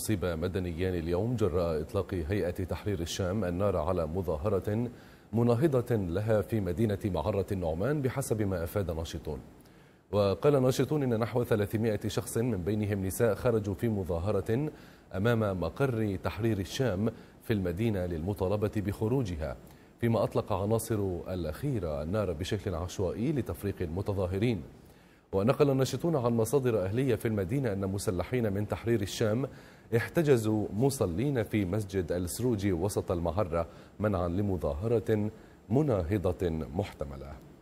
أصيب مدنيان اليوم جراء إطلاق هيئة تحرير الشام النار على مظاهرة مناهضة لها في مدينة معرة النعمان بحسب ما أفاد ناشطون وقال ناشطون إن نحو 300 شخص من بينهم نساء خرجوا في مظاهرة أمام مقر تحرير الشام في المدينة للمطالبة بخروجها فيما أطلق عناصر الأخيرة النار بشكل عشوائي لتفريق المتظاهرين ونقل الناشطون عن مصادر أهلية في المدينة أن مسلحين من تحرير الشام احتجزوا مصلين في مسجد السروجي وسط المعرة منعا لمظاهرة مناهضة محتملة